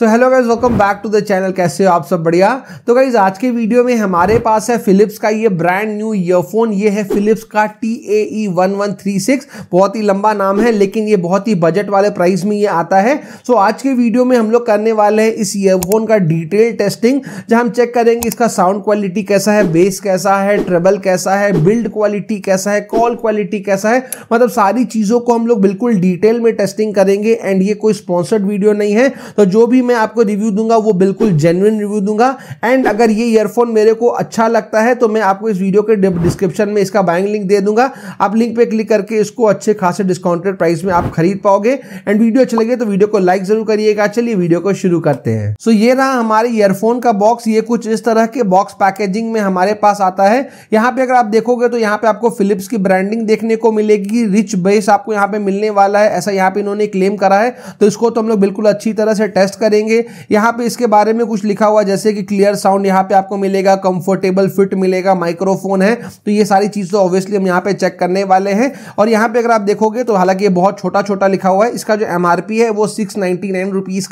so hello guys welcome back to the channel कैसे हो आप सब बढ़िया तो गाइज आज के वीडियो में हमारे पास है फिलिप्स का ये ब्रांड न्यू ईयरफोन ये है फिलिप्स का T A E one one three six बहुत ही लंबा नाम है लेकिन ये बहुत ही बजट वाले प्राइस में ये आता है सो so, आज के वीडियो में हम लोग करने वाले हैं इस ईयरफोन का डिटेल टेस्टिंग जहाँ हम चेक करेंगे इसका साउंड क्वालिटी कैसा है बेस कैसा है ट्रेबल कैसा है बिल्ड क्वालिटी कैसा है कॉल क्वालिटी कैसा है मतलब सारी चीज़ों को हम लोग बिल्कुल डिटेल में टेस्टिंग करेंगे एंड ये कोई स्पॉन्सर्ड वीडियो नहीं है तो जो भी मैं आपको रिव्यू दूंगा वो बिल्कुल जेन्युन रिव्यू दूंगा एंड अगर ये ईयरफोन मेरे को अच्छा लगता है तो मैं आपको इस वीडियो के डिस्क्रिप्शन में इसका बाइंग लिंक दे दूंगा आप लिंक पे क्लिक करके इसको अच्छे खासे डिस्काउंटेड प्राइस में आप खरीद पाओगे एंड वीडियो अच्छे लगे तो वीडियो को लाइक जरूर करिएगा चलिए वीडियो को शुरू करते हैं सो ये रहा हमारे ईयरफोन का बॉक्स ये कुछ इस तरह के बॉक्स पैकेजिंग में हमारे पास आता है यहाँ पे अगर आप देखोगे तो यहाँ पे आपको फिलिप्स की ब्रांडिंग देखने को मिलेगी रिच बेस आपको यहाँ पे मिलने वाला है ऐसा यहाँ पे इन्होंने क्लेम करा है तो इसको तो हम लोग बिल्कुल अच्छी तरह से टेस्ट करेंगे देंगे यहाँ पे इसके बारे में कुछ लिखा हुआ जैसे कि क्लियर साउंड यहाँ पे आपको मिलेगा कंफर्टेबल फिट मिलेगा माइक्रोफोन है तो ये सारी चीज़ तो ऑब्वियसली हम यहाँ पे चेक करने वाले हैं और यहाँ पे अगर आप देखोगे तो हालांकि ये बहुत छोटा छोटा लिखा हुआ है इसका जो एम है वो सिक्स नाइन्टी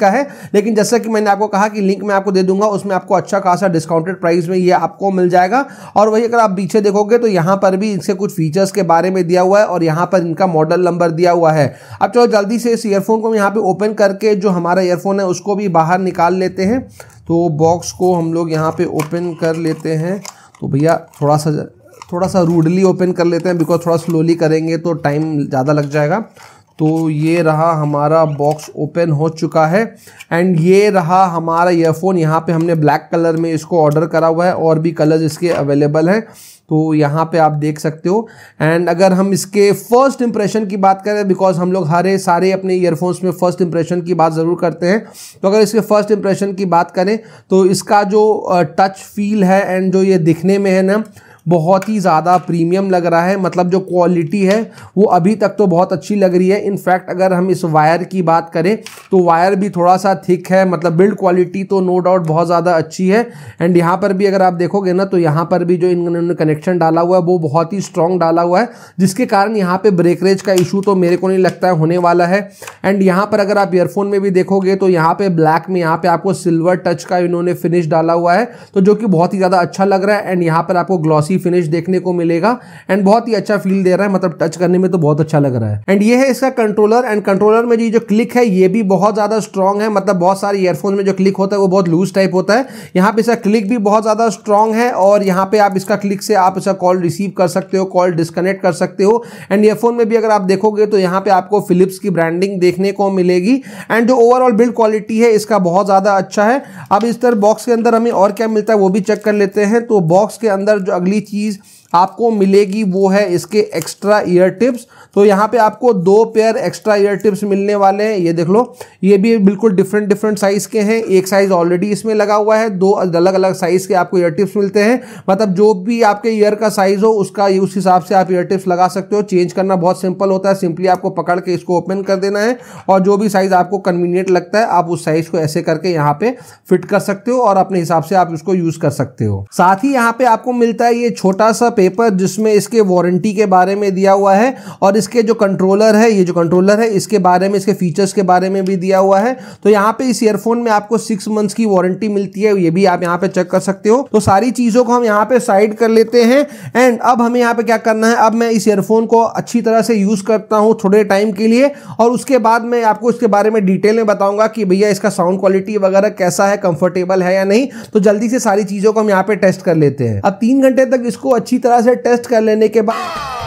का है लेकिन जैसा कि मैंने आपको कहा कि लिंक मैं आपको दे दूंगा उसमें आपको अच्छा खासा डिस्काउंटेड प्राइस में ये आपको मिल जाएगा और वही अगर आप पीछे देखोगे तो यहाँ पर भी इसके कुछ फीचर्स के बारे में दिया हुआ है और यहाँ पर इनका मॉडल नंबर दिया हुआ है अब चलो जल्दी से इस ईयरफोन को यहाँ पे ओपन करके जो हमारा ईयरफोन है उसको को भी बाहर निकाल लेते हैं तो बॉक्स को हम लोग यहाँ पे ओपन कर लेते हैं तो भैया थोड़ा सा थोड़ा सा रूडली ओपन कर लेते हैं बिकॉज थोड़ा स्लोली करेंगे तो टाइम ज़्यादा लग जाएगा तो ये रहा हमारा बॉक्स ओपन हो चुका है एंड ये रहा हमारा ईयरफोन यहाँ पे हमने ब्लैक कलर में इसको ऑर्डर करा हुआ है और भी कलर्स इसके अवेलेबल हैं तो यहाँ पे आप देख सकते हो एंड अगर हम इसके फर्स्ट इंप्रेशन की बात करें बिकॉज हम लोग हरे सारे अपने ईयरफोन्स में फर्स्ट इंप्रेशन की बात ज़रूर करते हैं तो अगर इसके फर्स्ट इंप्रेशन की बात करें तो इसका जो टच फील है एंड जो ये दिखने में है ना बहुत ही ज़्यादा प्रीमियम लग रहा है मतलब जो क्वालिटी है वो अभी तक तो बहुत अच्छी लग रही है इनफैक्ट अगर हम इस वायर की बात करें तो वायर भी थोड़ा सा थिक है मतलब बिल्ड क्वालिटी तो नो डाउट बहुत ज़्यादा अच्छी है एंड यहाँ पर भी अगर आप देखोगे ना तो यहाँ पर भी जो इन्होंने कनेक्शन डाला हुआ है वो बहुत ही स्ट्रॉन्ग डाला हुआ है जिसके कारण यहाँ पर ब्रेकरेज का इशू तो मेरे को नहीं लगता है होने वाला है एंड यहाँ पर अगर आप ईयरफोन में भी देखोगे तो यहाँ पर ब्लैक में यहाँ पर आपको सिल्वर टच का इन्होंने फिनिश डाला हुआ है तो जो कि बहुत ही ज़्यादा अच्छा लग रहा है एंड यहाँ पर आपको ग्लॉसी क्रीजी फिनिश देखने को मिलेगा एंड बहुत ही अच्छा फील दे रहा है मतलब टच करने में तो बहुत अच्छा लग रहा है एंड ये है इसका कंट्रोलर एंड कंट्रोलर में जो क्लिक है ये भी बहुत ज़्यादा स्ट्रॉन्ग है मतलब बहुत सारे ईयरफोन में जो क्लिक होता है वो बहुत लूज टाइप होता है यहाँ पे इसका क्लिक भी बहुत ज़्यादा स्ट्रॉन्ग है और यहाँ पे आप इसका क्लिक से आप इसका कॉल रिसीव कर सकते हो कॉल डिस्कनेक्ट कर सकते हो एंड ईयरफोन में भी अगर आप देखोगे तो यहाँ पे आपको फिलिप्स की ब्रांडिंग देखने को मिलेगी एंड जो ओवरऑल बिल्ड क्वालिटी है इसका बहुत ज़्यादा अच्छा है अब इस तरह बॉक्स के अंदर हमें और क्या मिलता है वो भी चेक कर लेते हैं तो बॉक्स के अंदर जो अगली keys आपको मिलेगी वो है इसके एक्स्ट्रा ईयर टिप्स तो यहाँ पे आपको दो पेयर एक्स्ट्रा ईयर टिप्स मिलने वाले हैं ये देख लो ये भी बिल्कुल डिफरेंट डिफरेंट साइज़ के हैं एक साइज़ ऑलरेडी इसमें लगा हुआ है दो अलग अलग साइज़ के आपको ईयर टिप्स मिलते हैं मतलब जो भी आपके ईयर का साइज़ हो उसका उस हिसाब से आप ईयर टिप्स लगा सकते हो चेंज करना बहुत सिंपल होता है सिंपली आपको पकड़ के इसको ओपन कर देना है और जो भी साइज़ आपको कन्वीनियंट लगता है आप उस साइज़ को ऐसे करके यहाँ पे फिट कर सकते हो और अपने हिसाब से आप उसको यूज़ कर सकते हो साथ ही यहाँ पे आपको मिलता है ये छोटा सा पेपर जिसमें इसके वारंटी के बारे में दिया हुआ है और इसके जो कंट्रोलर है ये जो कंट्रोलर है इसके बारे में इसके फीचर्स के बारे में भी दिया हुआ है तो यहाँ पे इस ईयरफोन में आपको सिक्स मंथ्स की वारंटी मिलती है ये भी आप यहाँ पे चेक कर सकते हो तो सारी चीज़ों को हम यहाँ पे साइड कर लेते हैं एंड अब हमें यहाँ पे क्या करना है अब मैं इस ईयरफोन को अच्छी तरह से यूज़ करता हूँ थोड़े टाइम के लिए और उसके बाद मैं आपको इसके बारे में डिटेल में बताऊंगा कि भैया इसका साउंड क्वालिटी वगैरह कैसा है कंफर्टेबल है या नहीं तो जल्दी से सारी चीज़ों को हम यहाँ पे टेस्ट कर लेते हैं अब तीन घंटे तक इसको अच्छी तरह से टेस्ट कर लेने के बाद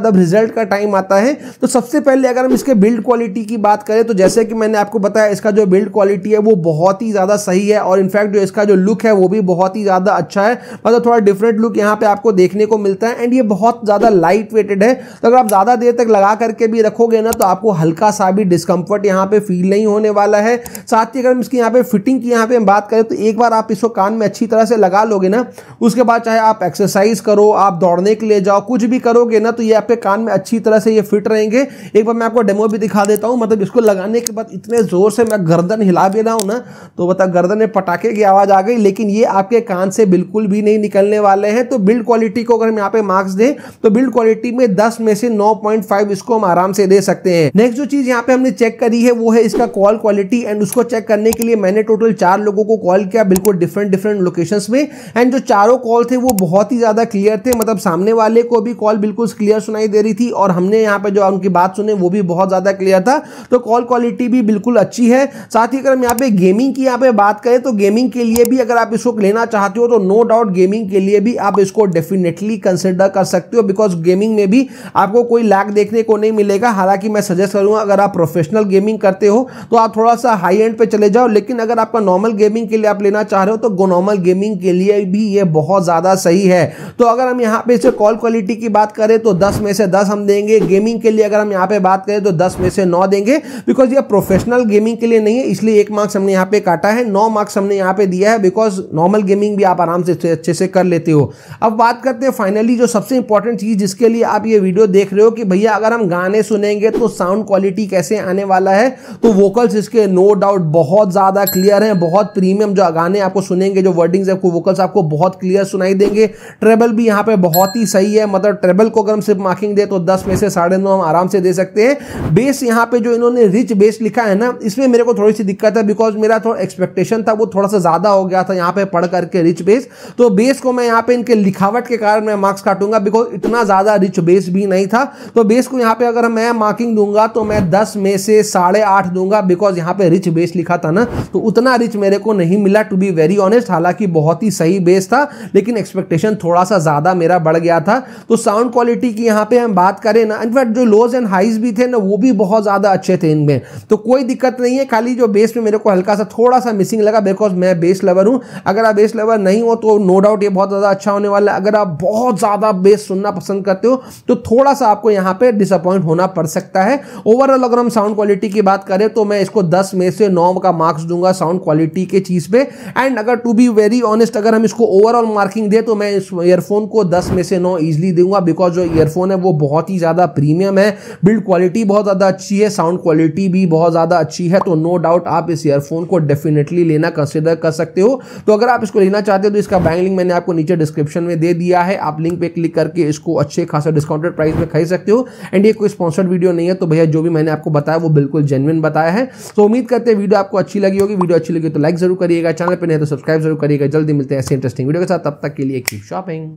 बाद अब रिजल्ट का टाइम आता है तो सबसे पहले अगर हम इसके बिल्ड क्वालिटी की बात करें तो जैसे कि मैंने आपको बताया इसका जो बिल्ड क्वालिटी है वो बहुत ही ज़्यादा सही है और इनफैक्ट जो इसका जो लुक है वो भी बहुत ही ज़्यादा अच्छा है मतलब थोड़ा डिफरेंट लुक यहाँ पे आपको देखने को मिलता है एंड ये बहुत ज़्यादा लाइट वेटेड है तो अगर आप ज़्यादा देर तक लगा करके भी रखोगे ना तो आपको हल्का सा भी डिस्कम्फर्ट यहाँ पे फील नहीं होने वाला है साथ ही अगर हम इसकी यहाँ पे फिटिंग की यहाँ पे हम बात करें तो एक बार आप इसको कान में अच्छी तरह से लगा लोगे ना उसके बाद चाहे आप एक्सरसाइज करो आप दौड़ने के लिए जाओ कुछ भी करोगे ना तो ये आप आपके कान में अच्छी तरह से ये फिट रहेंगे एक बार मैं आपको डेमो भी दिखा देता हूँ मतलब इसको लगाने के बाद इतने ज़ोर से मैं गर्दन हिला भी रहा हूँ ना तो बता गर्दन में पटाखे की आवाज़ आ गई लेकिन ये आपके कान से बिल्कुल भी नहीं निकलने वाले हैं तो बिल्ड क्वालिटी को अगर हम यहाँ पे मार्क्स दें तो बिल्ड क्वालिटी में दस में से नौ पॉइंट फाइव इसको हम आराम से दे सकते हैं नेक्स्ट जो चीज़ यहाँ पे हमने चेक करी है वो है इसका कॉल क्वालिटी एंड उसको चेक करने के लिए मैंने टोटल चार लोगों को कॉल किया बिल्कुल डिफरेंट डिफरेंट लोकेशंस में एंड जो चारों कॉल थे वो बहुत ही ज़्यादा क्लियर थे मतलब सामने वाले को भी कॉल बिल्कुल क्लियर सुनाई सुनाई दे रही थी और हमने यहाँ पे जो उनकी बात सुने वो भी बहुत ज़्यादा क्लियर था तो कॉल क्वालिटी भी बिल्कुल अच्छी है साथ ही अगर हम यहाँ पे गेमिंग की यहाँ पे बात करें तो गेमिंग के लिए भी अगर आप इसको लेना चाहते हो तो नो डाउट गेमिंग के लिए भी आप इसको डेफिनेटली कंसिडर कर सकते हो बिकॉज गेमिंग में भी आपको कोई लैक देखने को नहीं मिलेगा हालांकि मैं सजेस्ट करूंगा अगर आप प्रोफेशनल गेमिंग करते हो तो आप थोड़ा सा हाई एंड पे चले जाओ लेकिन अगर आपका नॉर्मल गेमिंग के लिए आप लेना चाह रहे हो तो नॉर्मल गेमिंग के लिए भी ये बहुत ज़्यादा सही है तो अगर हम यहाँ पे इसे कॉल क्वालिटी की बात करें तो दस में से दस हम देंगे गेमिंग के लिए अगर हम यहाँ पे बात करें तो दस में से नौ देंगे बिकॉज ये प्रोफेशनल गेमिंग के लिए नहीं है इसलिए एक मार्क्स हमने यहाँ पे काटा है नौ मार्क्स हमने यहाँ पे दिया है बिकॉज नॉर्मल गेमिंग भी आप आराम से अच्छे से कर लेते हो अब बात करते हैं फाइनली जो सबसे इंपॉर्टेंट चीज़ जिसके लिए आप ये वीडियो देख रहे हो कि भैया अगर हम गाने सुनेंगे तो साउंड क्वालिटी कैसे आने वाला है तो वोकल्स इसके नो डाउट बहुत ज़्यादा क्लियर हैं बहुत प्रीमियम जो गाने आपको सुनेंगे जो वर्डिंग्स आपको वोकल्स आपको बहुत क्लियर सुनाई देंगे ट्रेबल भी यहाँ पे बहुत ही सही है मतलब ट्रेबल को अगर हम सिर्फ मार्किंग दे तो दस में से साढ़े नौ हम आराम से दे सकते हैं बेस यहाँ पे जो इन्होंने रिच बेस लिखा है ना इसमें मेरे को थोड़ी सी दिक्कत है बिकॉज मेरा थोड़ा एक्सपेक्टेशन था वो थोड़ा सा ज़्यादा हो गया था यहाँ पे पढ़ करके रिच बेस तो बेस को मैं यहाँ पे इनके लिखावट के कारण मैं मार्क्स काटूंगा बिकॉज इतना ज़्यादा रिच बेस भी नहीं था तो बेस को यहाँ पे अगर मैं मार्किंग दूंगा तो मैं दस में से साढ़े आठ दूंगा बिकॉज यहाँ पे रिच बेस लिखा था ना तो उतना रिच मेरे को नहीं मिला टू बी वेरी ऑनेस्ट हालांकि बहुत ही सही बेस था लेकिन एक्सपेक्टेशन थोड़ा सा ज़्यादा मेरा बढ़ गया था तो साउंड क्वालिटी की यहाँ पे हम बात करें ना इनफैक्ट जो लोज एंड हाइज भी थे ना वो भी बहुत ज़्यादा अच्छे थे इनमें तो कोई दिक्कत नहीं है खाली जो बेस में मेरे को हल्का सा थोड़ा सा मिसिंग लगा बिकॉज मैं बेस लवर हूँ अगर आप बेस लवर नहीं हो तो नो डाउट ये बहुत ज़्यादा अच्छा होने वाला है अगर आप बहुत ज़्यादा बेस सुनना पसंद करते हो तो थोड़ा सा आपको यहाँ पे डिसअपॉइंट होना पड़ सकता है ओवरऑल अगर हम साउंड क्वालिटी की बात करें तो मैं इसको दस में से नौ का मार्क्स दूंगा साउंड क्वालिटी के चीज़ पे एंड अगर टू बी वेरी ऑनेस्ट अगर हम इसको ओवरऑल मार्किंग दे तो मैं इस ईयरफोन को दस में से नौ ईजिली दूंगा बिकॉज जो ईयरफोन है वो बहुत ही ज़्यादा प्रीमियम है बिल्ड क्वालिटी बहुत ज़्यादा अच्छी है साउंड क्वालिटी भी बहुत ज़्यादा अच्छी है तो नो डाउट आप इस ईयरफोन को डेफिनेटली लेना कंसिडर कर सकते हो तो अगर आप इसको लेना चाहते हो तो इसका बैंक लिंक मैंने आपको नीचे डिस्क्रिप्शन में दे दिया है आप लिंक पे क्लिक करके इसको अच्छे खासा डिस्काउंटेड प्राइस में खरीद सकते हो एंड ये कोई स्पॉन्सर्ड वीडियो नहीं है तो भैया जो भी मैंने आपको बताया वो बिल्कुल जेनविन बताया है तो उम्मीद करते हैं वीडियो आपको अच्छी लगी होगी वीडियो अच्छी लगी तो लाइक जरूर करिएगा चैनल पर नहीं तो सब्सक्राइब जरूर करिएगा जल्दी मिलते हैं ऐसे इंटरेस्टिंग वीडियो के साथ तब तक के लिए की शॉपिंग